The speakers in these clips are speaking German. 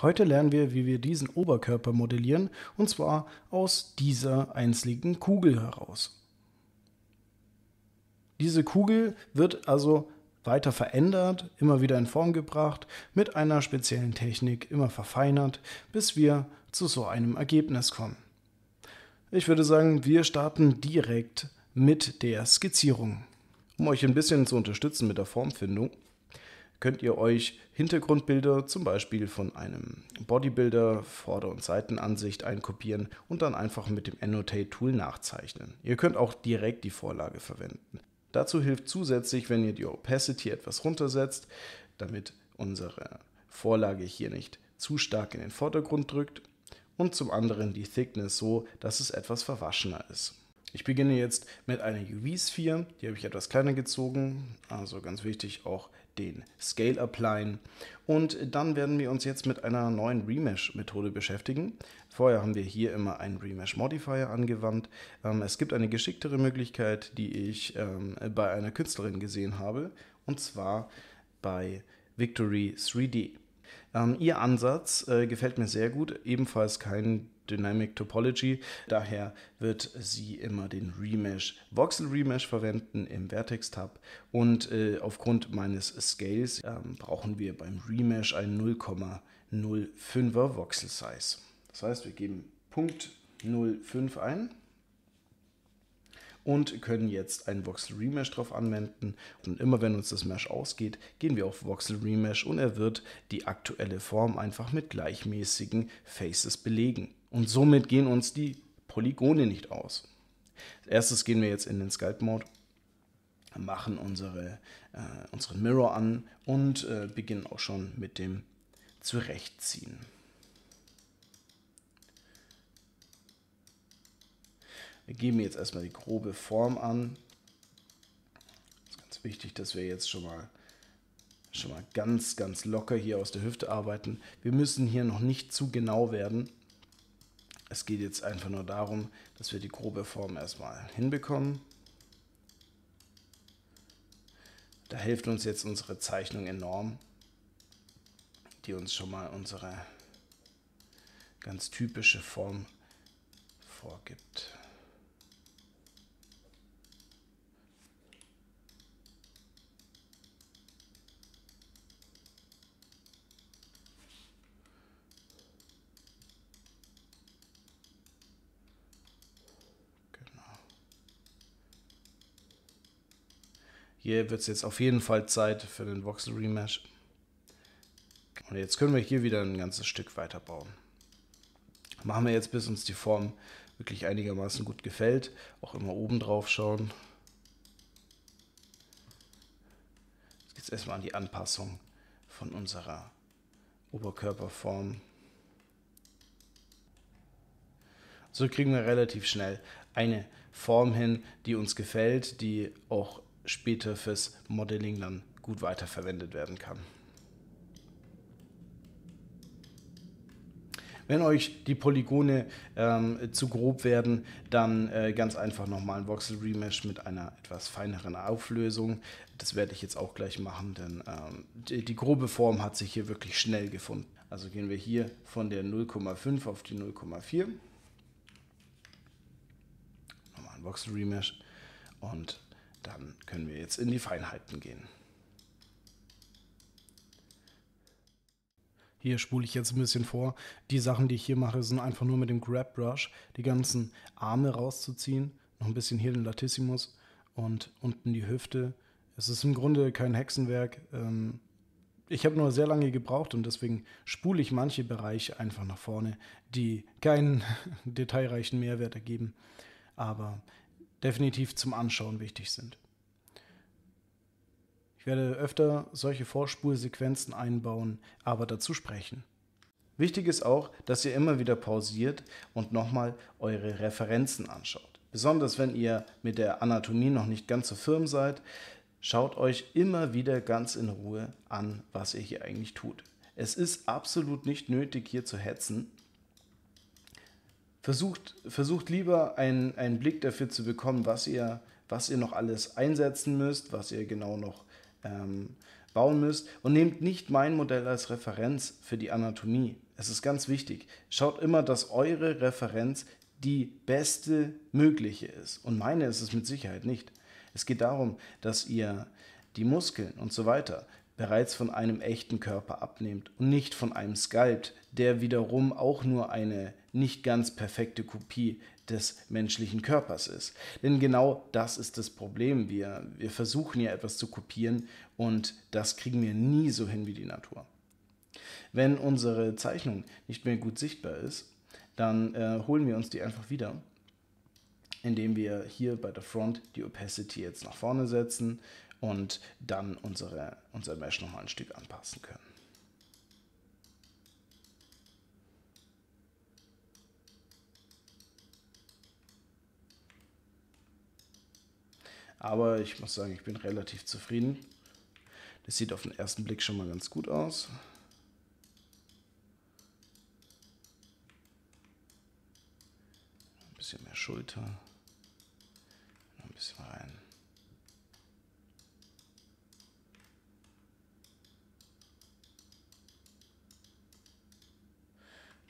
Heute lernen wir, wie wir diesen Oberkörper modellieren, und zwar aus dieser einzelnen Kugel heraus. Diese Kugel wird also weiter verändert, immer wieder in Form gebracht, mit einer speziellen Technik immer verfeinert, bis wir zu so einem Ergebnis kommen. Ich würde sagen, wir starten direkt mit der Skizzierung. Um euch ein bisschen zu unterstützen mit der Formfindung, könnt ihr euch Hintergrundbilder zum Beispiel von einem Bodybuilder, Vorder- und Seitenansicht einkopieren und dann einfach mit dem Annotate-Tool nachzeichnen. Ihr könnt auch direkt die Vorlage verwenden. Dazu hilft zusätzlich, wenn ihr die Opacity etwas runtersetzt, damit unsere Vorlage hier nicht zu stark in den Vordergrund drückt und zum anderen die Thickness so, dass es etwas verwaschener ist. Ich beginne jetzt mit einer UV-Sphere, die habe ich etwas kleiner gezogen, also ganz wichtig auch den Scale-Appline. Und dann werden wir uns jetzt mit einer neuen Remesh-Methode beschäftigen. Vorher haben wir hier immer einen Remesh-Modifier angewandt. Ähm, es gibt eine geschicktere Möglichkeit, die ich ähm, bei einer Künstlerin gesehen habe, und zwar bei Victory 3D. Ähm, ihr Ansatz äh, gefällt mir sehr gut, ebenfalls kein Dynamic Topology. Daher wird sie immer den Remesh, Voxel Remesh verwenden im Vertex Tab und äh, aufgrund meines Scales äh, brauchen wir beim Remesh ein 0,05er Voxel Size. Das heißt, wir geben Punkt 05 ein und können jetzt einen Voxel Remesh drauf anwenden. Und immer wenn uns das Mesh ausgeht, gehen wir auf Voxel Remesh und er wird die aktuelle Form einfach mit gleichmäßigen Faces belegen. Und somit gehen uns die Polygone nicht aus. Als erstes gehen wir jetzt in den Sculpt-Mode, machen unsere, äh, unseren Mirror an und äh, beginnen auch schon mit dem Zurechtziehen. Wir geben jetzt erstmal die grobe Form an. Es ist ganz wichtig, dass wir jetzt schon mal, schon mal ganz, ganz locker hier aus der Hüfte arbeiten. Wir müssen hier noch nicht zu genau werden, es geht jetzt einfach nur darum, dass wir die grobe Form erstmal hinbekommen. Da hilft uns jetzt unsere Zeichnung enorm, die uns schon mal unsere ganz typische Form vorgibt. Hier wird es jetzt auf jeden Fall Zeit für den Voxel Rematch. Und jetzt können wir hier wieder ein ganzes Stück weiter bauen. Machen wir jetzt, bis uns die Form wirklich einigermaßen gut gefällt. Auch immer oben drauf schauen. Jetzt geht es erstmal an die Anpassung von unserer Oberkörperform. So kriegen wir relativ schnell eine Form hin, die uns gefällt, die auch später fürs Modeling dann gut weiterverwendet werden kann. Wenn euch die Polygone ähm, zu grob werden, dann äh, ganz einfach nochmal ein Voxel Remesh mit einer etwas feineren Auflösung. Das werde ich jetzt auch gleich machen, denn ähm, die, die grobe Form hat sich hier wirklich schnell gefunden. Also gehen wir hier von der 0,5 auf die 0,4. Nochmal ein Voxel Remesh und dann können wir jetzt in die Feinheiten gehen. Hier spule ich jetzt ein bisschen vor. Die Sachen, die ich hier mache, sind einfach nur mit dem Grab Brush die ganzen Arme rauszuziehen. Noch ein bisschen hier den Latissimus und unten die Hüfte. Es ist im Grunde kein Hexenwerk. Ähm, ich habe nur sehr lange gebraucht und deswegen spule ich manche Bereiche einfach nach vorne, die keinen detailreichen Mehrwert ergeben. Aber definitiv zum Anschauen wichtig sind. Ich werde öfter solche Vorspulsequenzen einbauen, aber dazu sprechen. Wichtig ist auch, dass ihr immer wieder pausiert und nochmal eure Referenzen anschaut. Besonders wenn ihr mit der Anatomie noch nicht ganz so firm seid, schaut euch immer wieder ganz in Ruhe an, was ihr hier eigentlich tut. Es ist absolut nicht nötig, hier zu hetzen, Versucht, versucht lieber einen, einen Blick dafür zu bekommen, was ihr, was ihr noch alles einsetzen müsst, was ihr genau noch ähm, bauen müsst. Und nehmt nicht mein Modell als Referenz für die Anatomie. Es ist ganz wichtig. Schaut immer, dass eure Referenz die beste mögliche ist. Und meine ist es mit Sicherheit nicht. Es geht darum, dass ihr die Muskeln und so weiter bereits von einem echten Körper abnimmt und nicht von einem Sculpt, der wiederum auch nur eine nicht ganz perfekte Kopie des menschlichen Körpers ist. Denn genau das ist das Problem. Wir, wir versuchen ja etwas zu kopieren und das kriegen wir nie so hin wie die Natur. Wenn unsere Zeichnung nicht mehr gut sichtbar ist, dann äh, holen wir uns die einfach wieder, indem wir hier bei der Front die Opacity jetzt nach vorne setzen und dann unsere, unser Mesh nochmal ein Stück anpassen können. Aber ich muss sagen, ich bin relativ zufrieden. Das sieht auf den ersten Blick schon mal ganz gut aus. Ein bisschen mehr Schulter. Noch ein bisschen rein.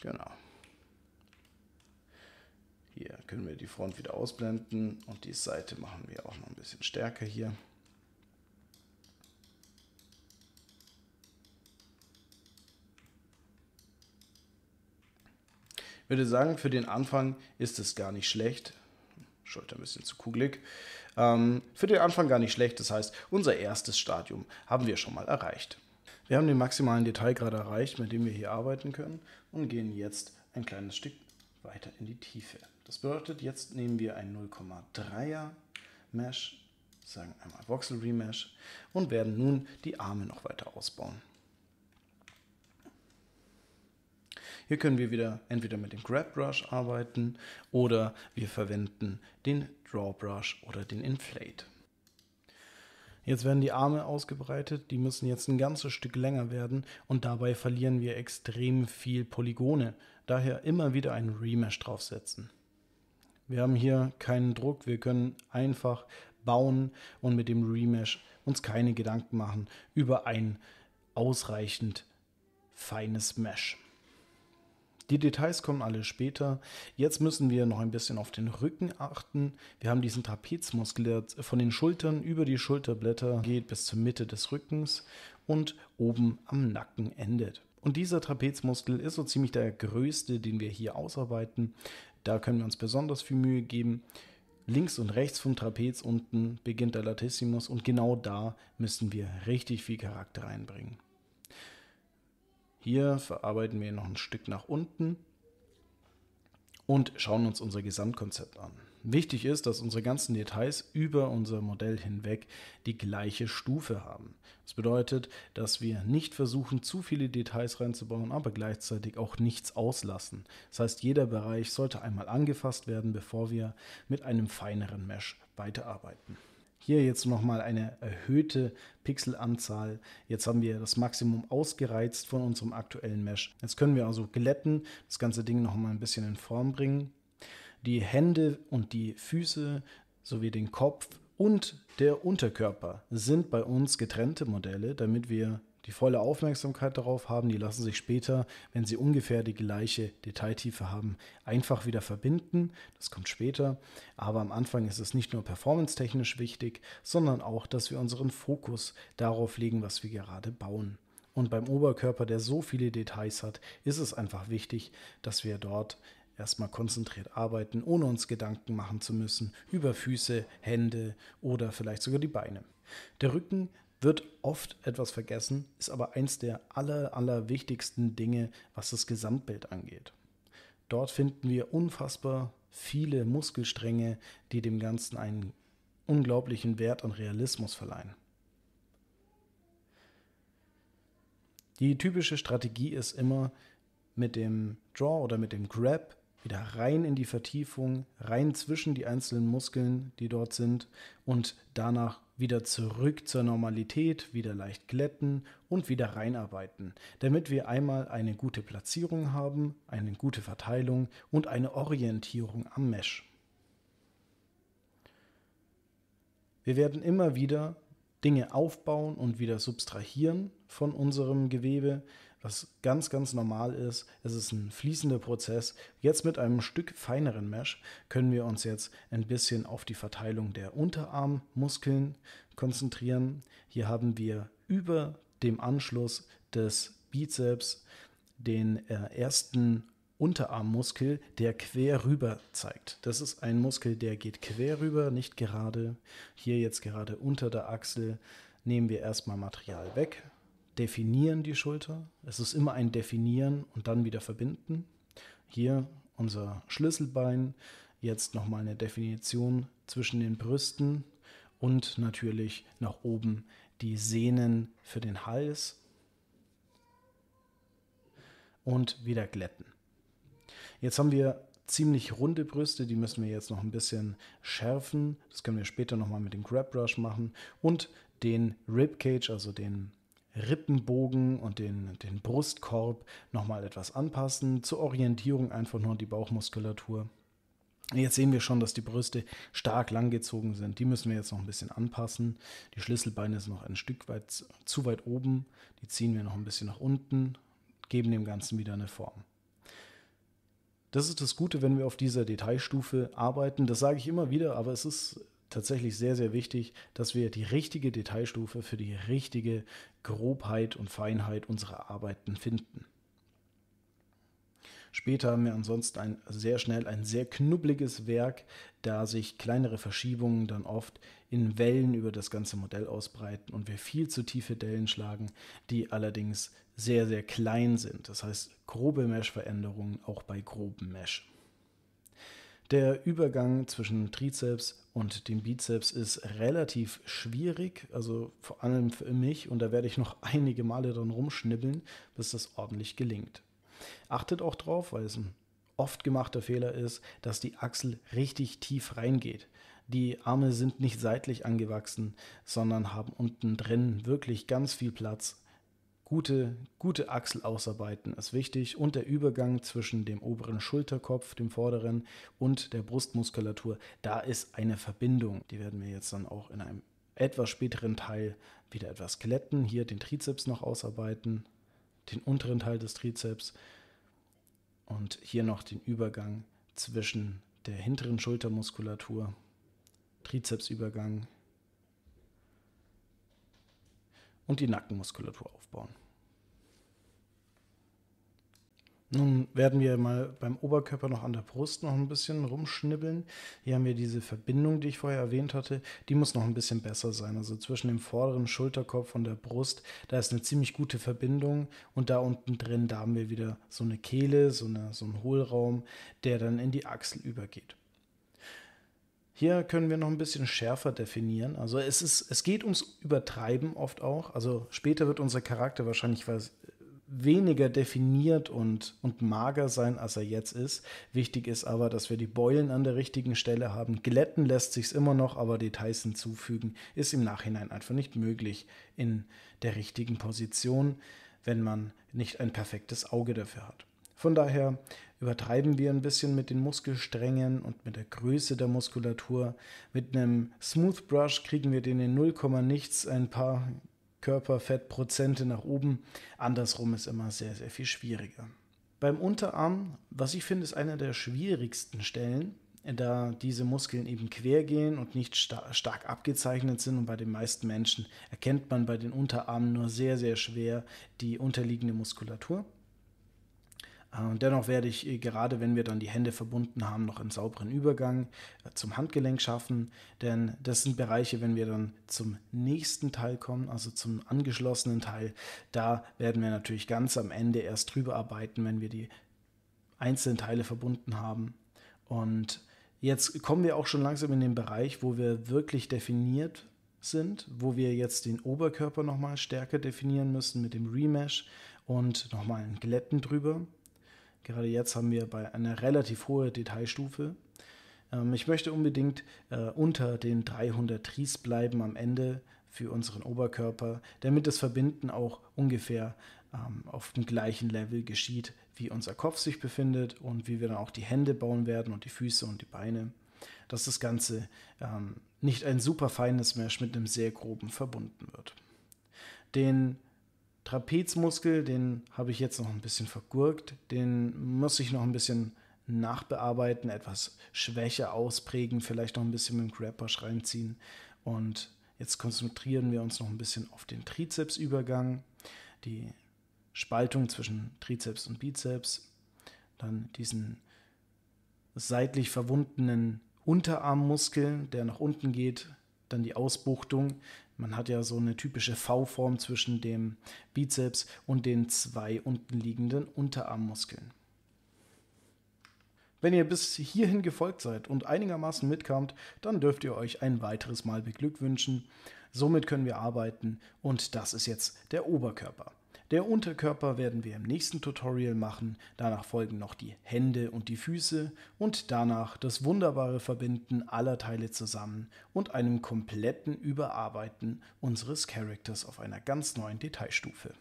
Genau. Hier können wir die Front wieder ausblenden und die Seite machen wir auch noch ein bisschen stärker hier. Ich würde sagen, für den Anfang ist es gar nicht schlecht. Schulter ein bisschen zu kugelig. Ähm, für den Anfang gar nicht schlecht. Das heißt, unser erstes Stadium haben wir schon mal erreicht. Wir haben den maximalen Detailgrad erreicht, mit dem wir hier arbeiten können und gehen jetzt ein kleines Stück weiter in die Tiefe. Das bedeutet, jetzt nehmen wir ein 0,3er Mesh, sagen einmal Voxel Remesh und werden nun die Arme noch weiter ausbauen. Hier können wir wieder entweder mit dem Grab Brush arbeiten oder wir verwenden den Draw Brush oder den Inflate. Jetzt werden die Arme ausgebreitet, die müssen jetzt ein ganzes Stück länger werden und dabei verlieren wir extrem viel Polygone. Daher immer wieder ein Remesh draufsetzen. Wir haben hier keinen Druck, wir können einfach bauen und mit dem Remesh uns keine Gedanken machen über ein ausreichend feines Mesh. Die Details kommen alle später. Jetzt müssen wir noch ein bisschen auf den Rücken achten. Wir haben diesen Trapezmuskel, der von den Schultern über die Schulterblätter geht bis zur Mitte des Rückens und oben am Nacken endet. Und dieser Trapezmuskel ist so ziemlich der größte, den wir hier ausarbeiten. Da können wir uns besonders viel Mühe geben. Links und rechts vom Trapez unten beginnt der Latissimus und genau da müssen wir richtig viel Charakter reinbringen. Hier verarbeiten wir noch ein Stück nach unten und schauen uns unser Gesamtkonzept an. Wichtig ist, dass unsere ganzen Details über unser Modell hinweg die gleiche Stufe haben. Das bedeutet, dass wir nicht versuchen, zu viele Details reinzubauen, aber gleichzeitig auch nichts auslassen. Das heißt, jeder Bereich sollte einmal angefasst werden, bevor wir mit einem feineren Mesh weiterarbeiten. Hier jetzt nochmal eine erhöhte Pixelanzahl. Jetzt haben wir das Maximum ausgereizt von unserem aktuellen Mesh. Jetzt können wir also glätten, das ganze Ding nochmal ein bisschen in Form bringen. Die Hände und die Füße sowie den Kopf und der Unterkörper sind bei uns getrennte Modelle, damit wir die volle Aufmerksamkeit darauf haben, die lassen sich später, wenn sie ungefähr die gleiche Detailtiefe haben, einfach wieder verbinden. Das kommt später. Aber am Anfang ist es nicht nur performance-technisch wichtig, sondern auch, dass wir unseren Fokus darauf legen, was wir gerade bauen. Und beim Oberkörper, der so viele Details hat, ist es einfach wichtig, dass wir dort erstmal konzentriert arbeiten, ohne uns Gedanken machen zu müssen über Füße, Hände oder vielleicht sogar die Beine. Der Rücken wird oft etwas vergessen, ist aber eins der aller, aller wichtigsten Dinge, was das Gesamtbild angeht. Dort finden wir unfassbar viele Muskelstränge, die dem Ganzen einen unglaublichen Wert an Realismus verleihen. Die typische Strategie ist immer, mit dem Draw oder mit dem Grab wieder rein in die Vertiefung, rein zwischen die einzelnen Muskeln, die dort sind und danach wieder zurück zur Normalität, wieder leicht glätten und wieder reinarbeiten, damit wir einmal eine gute Platzierung haben, eine gute Verteilung und eine Orientierung am Mesh. Wir werden immer wieder Dinge aufbauen und wieder subtrahieren von unserem Gewebe, was ganz, ganz normal ist. Es ist ein fließender Prozess. Jetzt mit einem Stück feineren Mesh können wir uns jetzt ein bisschen auf die Verteilung der Unterarmmuskeln konzentrieren. Hier haben wir über dem Anschluss des Bizeps den äh, ersten Unterarmmuskel, der quer rüber zeigt. Das ist ein Muskel, der geht quer rüber, nicht gerade. Hier jetzt gerade unter der Achsel nehmen wir erstmal Material weg, definieren die Schulter. Es ist immer ein Definieren und dann wieder verbinden. Hier unser Schlüsselbein, jetzt nochmal eine Definition zwischen den Brüsten und natürlich nach oben die Sehnen für den Hals und wieder glätten. Jetzt haben wir ziemlich runde Brüste, die müssen wir jetzt noch ein bisschen schärfen. Das können wir später nochmal mit dem Grab Brush machen und den Ribcage, also den Rippenbogen und den, den Brustkorb nochmal etwas anpassen. Zur Orientierung einfach nur die Bauchmuskulatur. Jetzt sehen wir schon, dass die Brüste stark langgezogen sind. Die müssen wir jetzt noch ein bisschen anpassen. Die Schlüsselbeine sind noch ein Stück weit zu weit oben. Die ziehen wir noch ein bisschen nach unten, geben dem Ganzen wieder eine Form. Das ist das Gute, wenn wir auf dieser Detailstufe arbeiten. Das sage ich immer wieder, aber es ist tatsächlich sehr, sehr wichtig, dass wir die richtige Detailstufe für die richtige Grobheit und Feinheit unserer Arbeiten finden. Später haben wir ansonsten ein, sehr schnell ein sehr knubbeliges Werk, da sich kleinere Verschiebungen dann oft in Wellen über das ganze Modell ausbreiten und wir viel zu tiefe Dellen schlagen, die allerdings sehr, sehr klein sind. Das heißt grobe Mesh-Veränderungen auch bei groben Mesh. Der Übergang zwischen Trizeps und dem Bizeps ist relativ schwierig, also vor allem für mich, und da werde ich noch einige Male dran rumschnibbeln, bis das ordentlich gelingt. Achtet auch drauf, weil es ein oft gemachter Fehler ist, dass die Achsel richtig tief reingeht. Die Arme sind nicht seitlich angewachsen, sondern haben unten drin wirklich ganz viel Platz. Gute, gute Achselausarbeiten ist wichtig und der Übergang zwischen dem oberen Schulterkopf, dem vorderen und der Brustmuskulatur, da ist eine Verbindung. Die werden wir jetzt dann auch in einem etwas späteren Teil wieder etwas glätten. Hier den Trizeps noch ausarbeiten, den unteren Teil des Trizeps und hier noch den Übergang zwischen der hinteren Schultermuskulatur, Trizepsübergang, und die Nackenmuskulatur aufbauen. Nun werden wir mal beim Oberkörper noch an der Brust noch ein bisschen rumschnibbeln. Hier haben wir diese Verbindung, die ich vorher erwähnt hatte. Die muss noch ein bisschen besser sein. Also zwischen dem vorderen Schulterkopf und der Brust, da ist eine ziemlich gute Verbindung. Und da unten drin, da haben wir wieder so eine Kehle, so, eine, so einen Hohlraum, der dann in die Achsel übergeht. Hier können wir noch ein bisschen schärfer definieren. Also es, ist, es geht ums Übertreiben oft auch. Also später wird unser Charakter wahrscheinlich was äh, weniger definiert und, und mager sein, als er jetzt ist. Wichtig ist aber, dass wir die Beulen an der richtigen Stelle haben. Glätten lässt sich's immer noch, aber Details hinzufügen ist im Nachhinein einfach nicht möglich in der richtigen Position, wenn man nicht ein perfektes Auge dafür hat. Von daher übertreiben wir ein bisschen mit den Muskelsträngen und mit der Größe der Muskulatur. Mit einem Smooth Brush kriegen wir den in 0, nichts ein paar Körperfettprozente nach oben. Andersrum ist immer sehr, sehr viel schwieriger. Beim Unterarm, was ich finde, ist einer der schwierigsten Stellen, da diese Muskeln eben quer gehen und nicht star stark abgezeichnet sind. Und bei den meisten Menschen erkennt man bei den Unterarmen nur sehr, sehr schwer die unterliegende Muskulatur. Äh, und dennoch werde ich, äh, gerade wenn wir dann die Hände verbunden haben, noch einen sauberen Übergang äh, zum Handgelenk schaffen, denn das sind Bereiche, wenn wir dann zum nächsten Teil kommen, also zum angeschlossenen Teil, da werden wir natürlich ganz am Ende erst drüber arbeiten, wenn wir die einzelnen Teile verbunden haben. Und jetzt kommen wir auch schon langsam in den Bereich, wo wir wirklich definiert sind, wo wir jetzt den Oberkörper nochmal stärker definieren müssen mit dem Remesh und nochmal ein Glätten drüber. Gerade jetzt haben wir bei einer relativ hohen Detailstufe. Ähm, ich möchte unbedingt äh, unter den 300 Tries bleiben am Ende für unseren Oberkörper, damit das Verbinden auch ungefähr ähm, auf dem gleichen Level geschieht, wie unser Kopf sich befindet und wie wir dann auch die Hände bauen werden und die Füße und die Beine. Dass das Ganze ähm, nicht ein super feines Mesh mit einem sehr groben verbunden wird. Den Trapezmuskel, den habe ich jetzt noch ein bisschen vergurkt, den muss ich noch ein bisschen nachbearbeiten, etwas schwächer ausprägen, vielleicht noch ein bisschen mit dem Crab-Push reinziehen und Jetzt konzentrieren wir uns noch ein bisschen auf den Trizepsübergang, die Spaltung zwischen Trizeps und Bizeps, dann diesen seitlich verwundenen Unterarmmuskel, der nach unten geht, dann die Ausbuchtung, man hat ja so eine typische V-Form zwischen dem Bizeps und den zwei untenliegenden Unterarmmuskeln. Wenn ihr bis hierhin gefolgt seid und einigermaßen mitkamt, dann dürft ihr euch ein weiteres Mal beglückwünschen. Somit können wir arbeiten und das ist jetzt der Oberkörper. Der Unterkörper werden wir im nächsten Tutorial machen, danach folgen noch die Hände und die Füße und danach das wunderbare Verbinden aller Teile zusammen und einem kompletten Überarbeiten unseres Charakters auf einer ganz neuen Detailstufe.